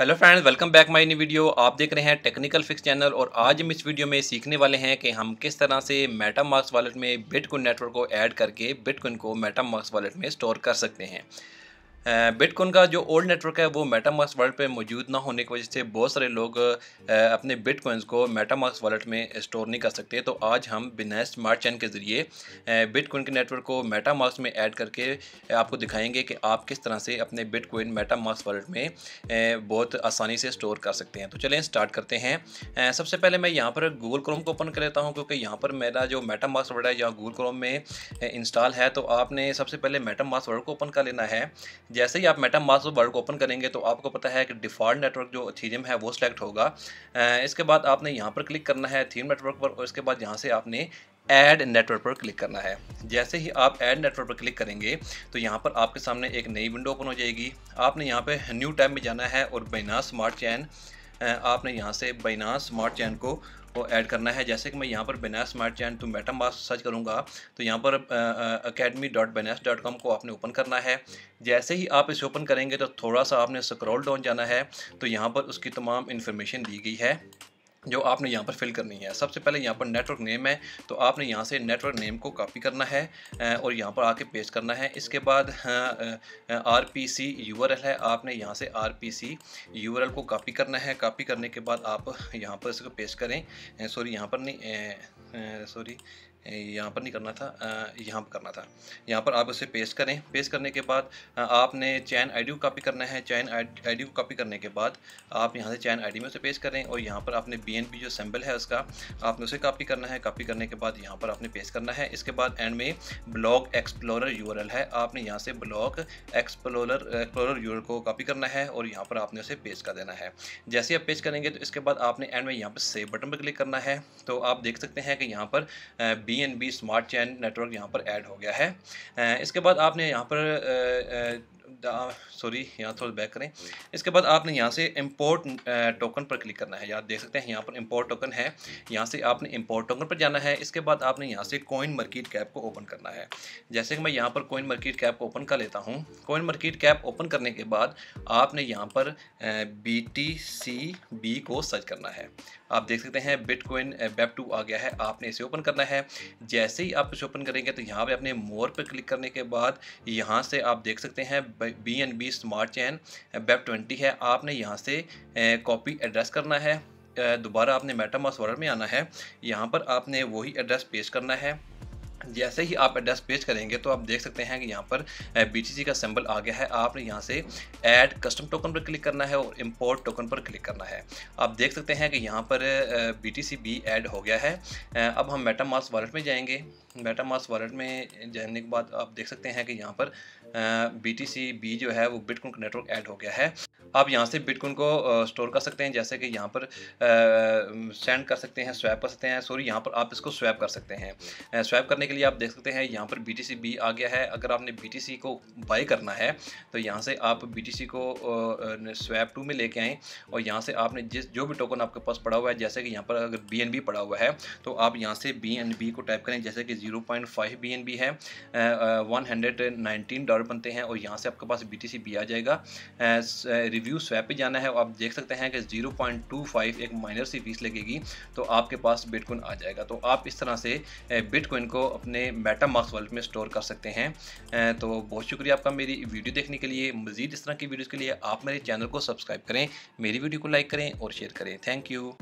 Hello friends welcome back my new video आप देख रहे हैं टेक्निकल फिक्स चैनल और आज हम इस वीडियो में सीखने वाले हैं कि हम किस तरह से मेटामार्क्स वॉलेट में बिटकॉइन नेटवर्क को ऐड करके बिटकॉइन को मेटामार्क्स वॉलेट में स्टोर कर सकते हैं बिटकॉइन का जो ओल्ड नेटवर्क है वो मेटामास वर्ल्ड पे मौजूद ना होने की वजह से बहुत सारे लोग अपने बिटकॉइंस को मेटामास वॉलेट में स्टोर नहीं कर सकते तो आज हम बिना स्मार्ट चैन के ज़रिए बिटकॉइन के नेटवर्क को मेटामास में ऐड करके आपको दिखाएंगे कि आप किस तरह से अपने बिटकॉइन मेटामास वॉलेट में बहुत आसानी से स्टोर कर सकते हैं तो चलें स्टार्ट करते हैं सबसे पहले मैं यहाँ पर गूगल क्रोम को ओपन कर लेता हूँ क्योंकि यहाँ पर मेरा जो मेटामास वर्ड है या गूगल क्रोम में इंस्टॉल है तो आपने सबसे पहले मेटामास वर्ड को ओपन कर लेना है जैसे ही आप मेटा मास्क वर्ल्ड को ओपन करेंगे तो आपको पता है कि डिफ़ॉल्ट नेटवर्क जो थीरियम है वो सिलेक्ट होगा इसके बाद आपने यहाँ पर क्लिक करना है थीम नेटवर्क पर और इसके बाद यहाँ से आपने ऐड नेटवर्क पर क्लिक करना है जैसे ही आप ऐड नेटवर्क पर क्लिक करेंगे तो यहाँ पर आपके सामने एक नई विंडो ओपन हो जाएगी आपने यहाँ पर न्यू टैब में जाना है और बैना स्मार्ट चैन आपने यहाँ से बैना स्मार्ट चैन को को ऐड करना है जैसे कि मैं यहाँ पर Binance smart chain to MetaMask search करूँगा तो यहाँ पर academy dot Binance dot com को आपने ओपन करना है जैसे ही आप इसे ओपन करेंगे तो थोड़ा सा आपने स्क्रॉल डाउन जाना है तो यहाँ पर उसकी तमाम इन्फॉर्मेशन दी गई है जो आपने यहाँ पर फिल करनी है सबसे पहले यहाँ पर नेटवर्क नेम है तो आपने यहाँ से नेटवर्क नेम को कॉपी करना है और यहाँ पर आके पेस्ट करना है इसके बाद R P C U R L है आपने यहाँ से R P C U R L को कॉपी करना है कॉपी करने के बाद आप यहाँ पर इसको पेस्ट करें सॉरी यहाँ पर नहीं सॉरी यहाँ पर नहीं करना था यहाँ पर करना था यहाँ पर आप उसे पेस्ट करें पेस्ट करने के बाद आपने चैन आईडी को कॉपी करना है चैन आईडी को कॉपी करने के बाद आप यहाँ से चैन आईडी में उसे पेस्ट करें और यहाँ पर आपने बीएनपी जो सैम्पल है उसका आपने उसे कॉपी करना है कॉपी करने के बाद यहाँ पर आपने पेस्ट करना है इसके बाद एंड में ब्लॉग एक्सप्लोरर एल है आपने यहाँ से ब्लॉग एक्सप्लोरर एक्सप्लोरर यूआरएल को कॉपी करना है और यहाँ पर आपने उसे पेस्ट कर देना है जैसे आप पेस्ट करेंगे तो इसके बाद आपने एंड में यहाँ पर सेव बटन पर क्लिक करना है तो आप देख सकते हैं कि यहाँ पर B B N B smart chain network यहाँ पर ऐड हो गया है इसके बाद आपने यहाँ पर सॉरी यहाँ थोड़ा बैक करें इसके बाद आपने यहाँ से इंपोर्ट टोकन पर क्लिक करना है यहाँ देख सकते हैं यहाँ पर इंपोर्ट टोकन है यहाँ से आपने इंपोर्ट टोकन पर जाना है इसके बाद आपने यहाँ से कोइन मार्केट कैप को ओपन करना है जैसे कि मैं यहाँ पर कोइन मार्केट कैप को ओपन कर लेता हूँ कोइन मार्केट कैप ओपन करने के बाद आपने यहाँ पर बी टी सी बी को सर्च करना है आप देख सकते हैं बिटकॉइन वेब टू आ गया है आपने इसे ओपन करना है जैसे ही आप इसे ओपन करेंगे तो यहाँ पर अपने मोर पर क्लिक करने के बाद यहाँ से आप देख सकते हैं B N B smart chain web twenty है आपने यहाँ से कॉपी एड्रेस करना है दोबारा आपने मेटामास वॉलेट में आना है यहाँ पर आपने वही एड्रेस पेश करना है जैसे ही आप एड्रेस पेज करेंगे तो आप देख सकते हैं कि यहाँ पर बी का सिंबल आ गया है आपने यहाँ से ऐड कस्टम टोकन पर क्लिक करना है और इम्पोर्ट टोकन पर क्लिक करना है आप देख सकते हैं कि यहाँ पर बी टी सी भी ऐड हो गया है अब हम मेटा मास वॉलेट में जाएंगे मेटा मास वॉलेट में जाने के बाद आप देख सकते हैं कि यहाँ पर बी टी सी बी जो है वो बिटकॉइन नेटवर्क ऐड हो गया है आप यहाँ से बिटकॉइन को स्टोर कर सकते हैं जैसे कि यहाँ पर सेंड हम्म। कर सकते हैं स्वैप कर सकते हैं सॉरी यहाँ पर आप इसको स्वैप कर सकते हैं स्वैप करने के लिए आप देख सकते हैं यहाँ पर बी बी आ गया है अगर आपने बी को बाई करना है तो यहाँ से आप बी को स्वैप टू में लेके आएँ और यहाँ से आपने जिस जो भी टोकन आपके पास पड़ा हुआ है जैसे कि यहाँ पर अगर बी पड़ा हुआ है तो आप यहाँ से बी को टाइप करें जैसे कि zero point five B N B है वन हंड्रेड नाइनटीन डॉलर बनते हैं और यहाँ से आपके पास बी टी सी बी आ जाएगा रिव्यू स्वैप पे जाना है आप देख सकते हैं कि 0.25 एक माइनर सी फीस लगेगी तो आपके पास बिटकॉइन आ जाएगा तो आप इस तरह से बिटकॉइन को अपने मेटा मार्क्स वॉलेट में स्टोर कर सकते हैं तो बहुत शुक्रिया आपका मेरी वीडियो देखने के लिए मजीद इस तरह की वीडियोज़ के लिए आप मेरे चैनल को सब्सक्राइब करें मेरी वीडियो को लाइक करें और शेयर करें थैंक यू